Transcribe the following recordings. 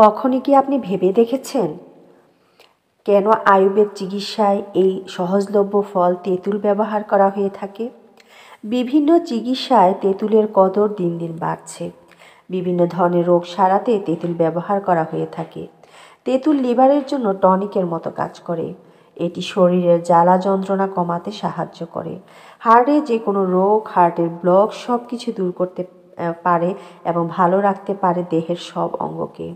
কখনই কি আপনি ভেবে দেখেছেন কেন আয়ুবের চিকিৎসায় এই সহজলভ্য ফল তেঁতুল ব্যবহার করা হয়ে থাকে বিভিন্ন চিকিৎসায় তেঁতুলের কদর দিন দিন বাড়ছে বিভিন্ন ধরনের রোগ সারাতে তেঁতুল ব্যবহার করা হয়ে থাকে তেঁতুল লিভারের জন্য টনিকের মতো কাজ করে এটি শরীরের জ্বালা যন্ত্রণা কমাতে সাহায্য করে হার্টে যে কোনো রোগ হার্টের ব্লক সব কিছু দূর করতে পারে এবং ভালো রাখতে পারে দেহের সব অঙ্গকে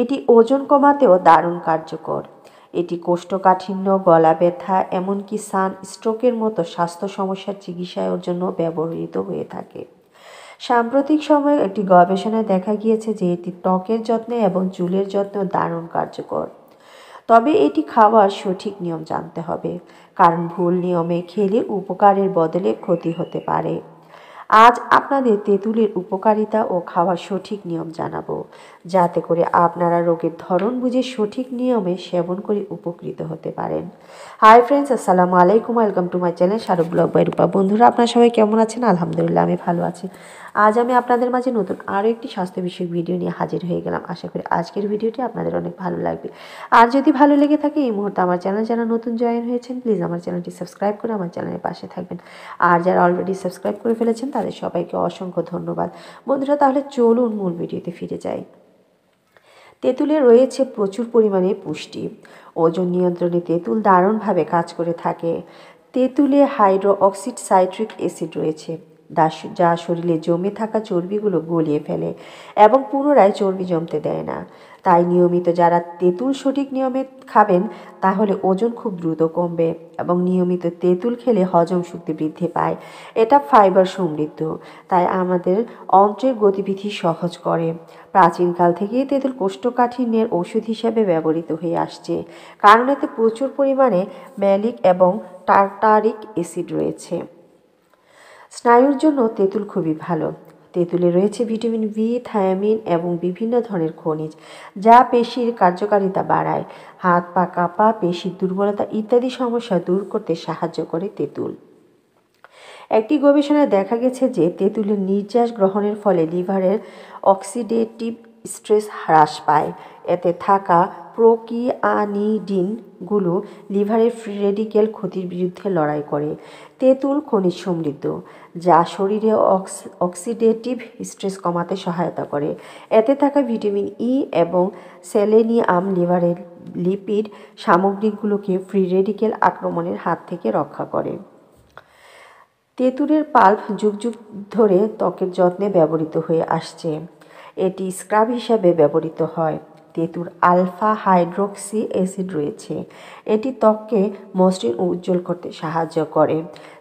এটি ওজন কমাতেও দারুণ কার্যকর এটি কোষ্ঠকাঠিন্য গলা ব্যথা এমনকি সান স্ট্রোকের মতো স্বাস্থ্য সমস্যার চিকিৎসার জন্য ব্যবহৃত হয়ে থাকে সাম্প্রতিক সময়ে একটি গবেষণায় দেখা গিয়েছে যে এটি ত্বকের যত্নে এবং চুলের যত্নেও দারুণ কার্যকর তবে এটি খাওয়ার সঠিক নিয়ম জানতে হবে কারণ ভুল নিয়মে খেলে উপকারের বদলে ক্ষতি হতে পারে আজ আপনাদের তেঁতুলের উপকারিতা ও খাওয়ার সঠিক নিয়ম জানাবো যাতে করে আপনারা রোগের ধরন বুঝে সঠিক নিয়মে সেবন করে উপকৃত হতে পারেন হাই ফ্রেন্ডস আসসালামু আলাইকুম welcome to my channel Shahrukh blog by Rupa বন্ধুরা আপনার সবাই কেমন আছেন আলহামদুলিল্লাহ আমি ভালো আছি আজ আমি আপনাদের মাঝে নতুন আরও একটি স্বাস্থ্য বিষয়ক ভিডিও নিয়ে হাজির হয়ে গেলাম আশা করি আজকের ভিডিওটি আপনাদের অনেক ভালো লাগবে আর যদি ভালো লেগে থাকে এই মুহূর্তে আমার চ্যানেল যারা নতুন জয়েন হয়েছেন প্লিজ আমার চ্যানেলটি সাবস্ক্রাইব করে আমার চ্যানেলের পাশে থাকবেন আর যারা অলরেডি সাবস্ক্রাইব করে ফেলেছেন তাদের সবাইকে অসংখ্য ধন্যবাদ বন্ধুরা তাহলে চলুন মূল ভিডিওতে ফিরে যাই তেঁতুলে রয়েছে প্রচুর পরিমাণে পুষ্টি ওজন নিয়ন্ত্রণে তেঁতুল দারুণভাবে কাজ করে থাকে তেঁতুলে হাইড্রো অক্সিড সাইট্রিক অ্যাসিড রয়েছে যা শরীরে জমে থাকা চর্বিগুলো গলিয়ে ফেলে এবং পুনরায় চর্বি জমতে দেয় না তাই নিয়মিত যারা তেঁতুল সঠিক নিয়মে খাবেন তাহলে ওজন খুব দ্রুত কমবে এবং নিয়মিত তেঁতুল খেলে হজম শক্তি বৃদ্ধি পায় এটা ফাইবার সমৃদ্ধ তাই আমাদের অন্ত্রের গতিবিধি সহজ করে প্রাচীনকাল থেকেই তেঁতুল কোষ্ঠকাঠিন্যের ওষুধ হিসেবে ব্যবহৃত হয়ে আসছে কারণ এতে প্রচুর পরিমাণে ম্যালিক এবং টার্টারিক অ্যাসিড রয়েছে স্নায়ুর জন্য তেঁতুল খুবই ভালো তেঁতুলে রয়েছে ভিটামিন বি থায়ামিন এবং বিভিন্ন ধরনের খনিজ যা পেশির কার্যকারিতা বাড়ায় হাত পা কাপা পেশির দুর্বলতা ইত্যাদি সমস্যা দূর করতে সাহায্য করে তেঁতুল একটি গবেষণায় দেখা গেছে যে তেঁতুলের নির্যাস গ্রহণের ফলে লিভারের অক্সিডেটিভ স্ট্রেস হ্রাস পায় এতে থাকা প্রোকিয়ানিডিনগুলো লিভারের ফ্রি রেডিকেল ক্ষতির বিরুদ্ধে লড়াই করে তেঁতুল খনিজ সমৃদ্ধ যা শরীরে অক্সিডেটিভ স্ট্রেস কমাতে সহায়তা করে এতে থাকা ভিটামিন ই এবং সেলেনিয়াম লিভারের লিপিড সামগ্রীগুলোকে ফ্রি রেডিকেল আক্রমণের হাত থেকে রক্ষা করে তেঁতুলের পাল্প যুগ যুগ ধরে ত্বকের যত্নে ব্যবহৃত হয়ে আসছে এটি স্ক্রাব হিসাবে ব্যবহৃত হয় তেঁতুর আলফা হাইড্রোক্সি অ্যাসিড রয়েছে এটি ত্বককে মসৃণ ও উজ্জ্বল করতে সাহায্য করে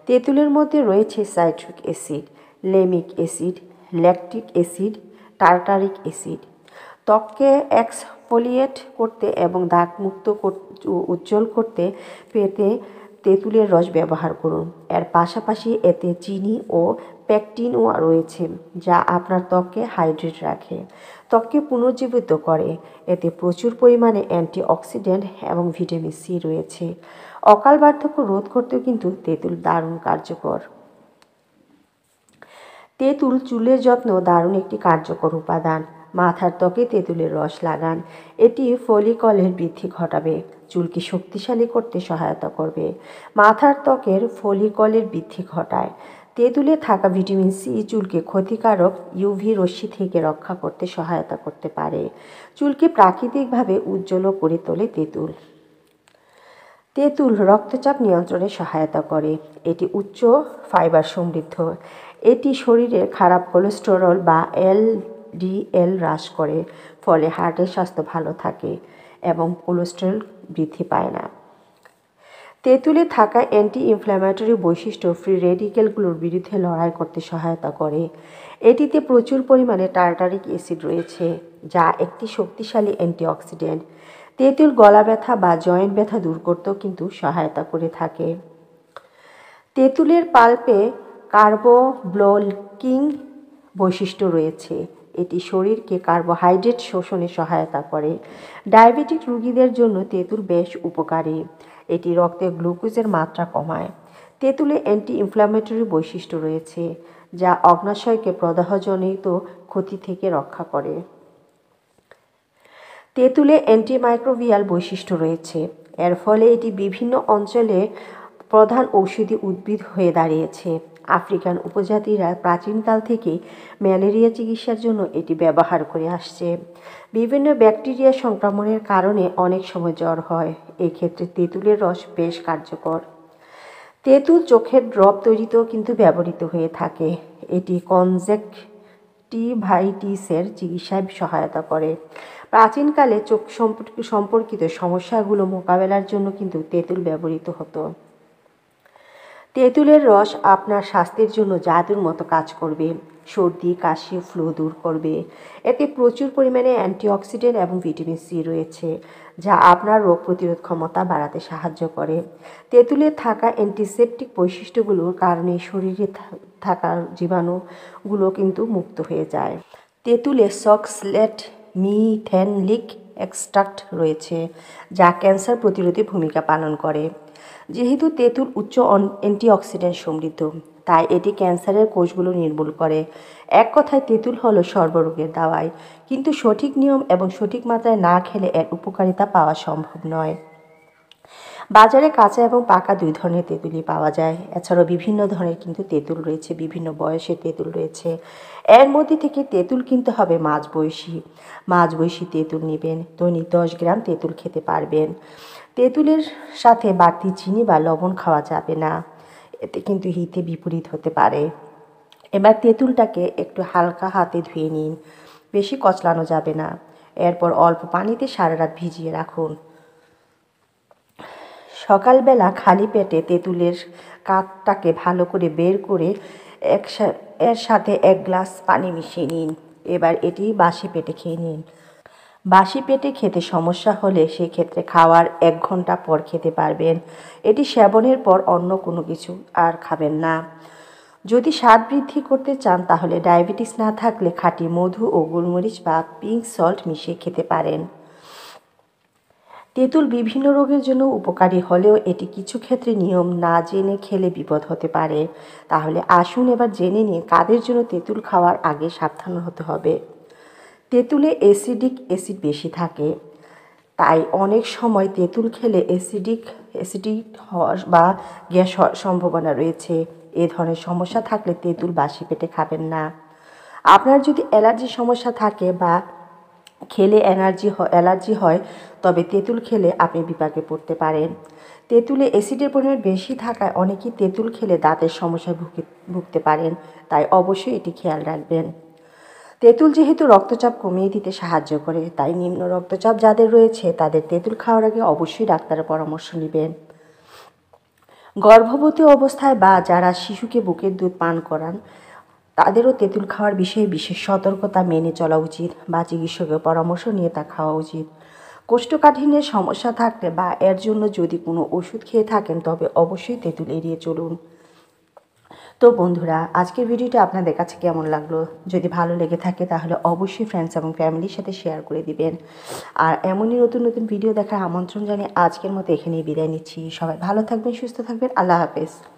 তেঁতুলের মধ্যে রয়েছে সাইট্রিক অ্যাসিড লেমিক acid lactic acid tartaric acid ত্বককে এক্সফোলিয়েট করতে এবং দাগমুক্ত উজ্জ্বল করতে পেতে তেঁতুলের রস ব্যবহার করুন এর পাশাপাশি এতে চিনি ও প্যাকটিনও রয়েছে যা আপনার ত্বককে হাইড্রেট রাখে ত্বককে পুনর্জীবিত করে এতে প্রচুর পরিমাণে অ্যান্টিঅক্সিডেন্ট এবং ভিটামিন সি রয়েছে অকাল বার্ধক্য রোধ করতেও কিন্তু তেঁতুল দারুণ কার্যকর তেঁতুল চুলের যত্ন দারুণ একটি কার্যকর উপাদান মাথার ত্বকে তেঁতুলের রস লাগান এটি ফলিকলের বৃদ্ধি ঘটাবে চুলকে শক্তিশালী করতে সহায়তা করবে মাথার ত্বকের ফলিকলের বৃদ্ধি ঘটায় তেঁতুলে থাকা ভিটামিন সি চুলকে ক্ষতিকারক ইউভি রশ্মি থেকে রক্ষা করতে সহায়তা করতে পারে চুলকে প্রাকৃতিকভাবে উজ্জ্বল করে তোলে তেঁতুল তেঁতুল রক্তচাপ নিয়ন্ত্রণে সহায়তা করে এটি উচ্চ ফাইবার সমৃদ্ধ এটি শরীরের খারাপ কোলেস্টেরল বা এলডিএল হ্রাস করে ফলে হার্টের স্বাস্থ্য ভালো থাকে এবং কোলেস্টেরল বৃদ্ধি পায় না তেঁতুলে থাকা অ্যান্টি ইনফ্ল্যামেটরি বৈশিষ্ট্য ফ্রি রেডিকেলগুলোর বিরুদ্ধে লড়াই করতে সহায়তা করে এটিতে প্রচুর পরিমাণে টার্টারিক অ্যাসিড রয়েছে যা একটি শক্তিশালী অ্যান্টিঅক্সিডেন্ট তেঁতুল গলা ব্যথা বা জয়েন্ট ব্যথা দূর করতেও কিন্তু সহায়তা করে থাকে তেঁতুলের পাল্পে কার্বোব্লোকিং বৈশিষ্ট্য রয়েছে এটি শরীরকে কার্বোহাইড্রেট শোষণে সহায়তা করে ডায়াবেটিক রোগীদের জন্য তেঁতুল বেশ উপকারী এটি রক্তে গ্লুকোজের মাত্রা কমায় তেঁতুলে অ্যান্টি ইনফ্ল্যামেটরি বৈশিষ্ট্য রয়েছে যা অগ্নাশয়কে প্রদাহজনিত ক্ষতি থেকে রক্ষা করে তেঁতুলে অ্যান্টিমাইক্রোভিয়াল বৈশিষ্ট্য রয়েছে এর ফলে এটি বিভিন্ন অঞ্চলে প্রধান ঔষধি উদ্ভিদ হয়ে দাঁড়িয়েছে আফ্রিকান উপজাতিরা প্রাচীনকাল থেকে ম্যালেরিয়া চিকিৎসার জন্য এটি ব্যবহার করে আসছে বিভিন্ন ব্যাকটেরিয়া সংক্রমণের কারণে অনেক সময় জ্বর হয় এক্ষেত্রে তেঁতুলের রস বেশ কার্যকর তেঁতুল চোখের ড্রপ তৈরিতেও কিন্তু ব্যবহৃত হয়ে থাকে এটি কনজেক্টিভাইটিসের চিকিৎসায় সহায়তা করে প্রাচীনকালে চোখ সম্পর্কিত সমস্যাগুলো মোকাবেলার জন্য কিন্তু তেঁতুল ব্যবহৃত হতো তেঁতুলের রস আপনার স্বাস্থ্যের জন্য জাদুর মতো কাজ করবে সর্দি কাশি ফ্লু দূর করবে এতে প্রচুর পরিমাণে অ্যান্টিঅক্সিডেন্ট এবং ভিটামিন সি রয়েছে যা আপনার রোগ প্রতিরোধ ক্ষমতা বাড়াতে সাহায্য করে তেঁতুলে থাকা অ্যান্টিসেপটিক বৈশিষ্ট্যগুলোর কারণে শরীরে থাকা জীবাণুগুলো কিন্তু মুক্ত হয়ে যায় তেঁতুলে সক্সলেট মিথেনলিক এক্সট্রাক্ট রয়েছে যা ক্যান্সার প্রতিরোধী ভূমিকা পালন করে যেহেতু তেঁতুল উচ্চ অ্যান্টিঅক্সিডেন্ট সমৃদ্ধ তাই এটি ক্যান্সারের কোষগুলো নির্মূল করে এক কথায় তেঁতুল হলো সর্বরোগের দাওয়াই কিন্তু সঠিক নিয়ম এবং সঠিক মাত্রায় না খেলে এর উপকারিতা পাওয়া সম্ভব নয় বাজারে কাঁচা এবং পাকা দুই ধরনের তেঁতুলই পাওয়া যায় এছাড়াও বিভিন্ন ধরনের কিন্তু তেঁতুল রয়েছে বিভিন্ন বয়সে তেঁতুল রয়েছে এর মধ্যে থেকে তেঁতুল কিনতে হবে মাছ বয়সী মাছ বয়সী তেঁতুল নেবেন দৈনিক দশ গ্রাম তেঁতুল খেতে পারবেন তেঁতুলের সাথে বাড়তি চিনি বা লবণ খাওয়া যাবে না এতে কিন্তু হিতে বিপরীত হতে পারে এবার তেঁতুলটাকে একটু হালকা হাতে ধুয়ে নিন বেশি কচলানো যাবে না এরপর অল্প পানিতে সারা রাত ভিজিয়ে রাখুন সকালবেলা খালি পেটে তেঁতুলের কাঠটাকে ভালো করে বের করে একসা এর সাথে এক গ্লাস পানি মিশিয়ে নিন এবার এটি বাসি পেটে খেয়ে নিন বাসি পেটে খেতে সমস্যা হলে সেক্ষেত্রে খাওয়ার এক ঘন্টা পর খেতে পারবেন এটি সেবনের পর অন্য কোনো কিছু আর খাবেন না যদি স্বাদ বৃদ্ধি করতে চান তাহলে ডায়াবেটিস না থাকলে খাঁটি মধু ও গোলমরিচ বা পিঙ্ক সল্ট মিশিয়ে খেতে পারেন তেঁতুল বিভিন্ন রোগের জন্য উপকারী হলেও এটি কিছু ক্ষেত্রে নিয়ম না জেনে খেলে বিপদ হতে পারে তাহলে আসুন এবার জেনে নিয়ে কাদের জন্য তেঁতুল খাওয়ার আগে সাবধান হতে হবে তেঁতুলে অ্যাসিডিক অ্যাসিড বেশি থাকে তাই অনেক সময় তেঁতুল খেলে অ্যাসিডিক অ্যাসিডিক বা গ্যাস হওয়ার সম্ভাবনা রয়েছে এ ধরনের সমস্যা থাকলে তেঁতুল বাসি পেটে খাবেন না আপনার যদি অ্যালার্জির সমস্যা থাকে বা খেলে এনার্জি অ্যালার্জি হয় তবে তেঁতুল খেলে আপনি বিপাকে পড়তে পারেন তেঁতুলে অ্যাসিডের পরিমাণ বেশি থাকায় অনেকেই তেঁতুল খেলে দাঁতের সমস্যায় ভুগে ভুগতে পারেন তাই অবশ্যই এটি খেয়াল রাখবেন তেঁতুল যেহেতু রক্তচাপ কমিয়ে দিতে সাহায্য করে তাই নিম্ন রক্তচাপ যাদের রয়েছে তাদের তেঁতুল খাওয়ার আগে অবশ্যই ডাক্তারের পরামর্শ নেবেন গর্ভবতী অবস্থায় বা যারা শিশুকে বুকের দুধ পান করান তাদেরও তেঁতুল খাওয়ার বিষয়ে বিশেষ সতর্কতা মেনে চলা উচিত বা চিকিৎসকের পরামর্শ নিয়ে তা খাওয়া উচিত কোষ্ঠকাঠিন্যের সমস্যা থাকলে বা এর জন্য যদি কোনো ওষুধ খেয়ে থাকেন তবে অবশ্যই তেঁতুল এড়িয়ে চলুন তো বন্ধুরা আজকের ভিডিওটা আপনাদের কাছে কেমন লাগলো যদি ভালো লেগে থাকে তাহলে অবশ্যই ফ্রেন্ডস এবং ফ্যামিলির সাথে শেয়ার করে দিবেন আর এমনই নতুন নতুন ভিডিও দেখার আমন্ত্রণ জানিয়ে আজকের মতো এখানেই বিদায় নিচ্ছি সবাই ভালো থাকবেন সুস্থ থাকবেন আল্লাহ হাফেজ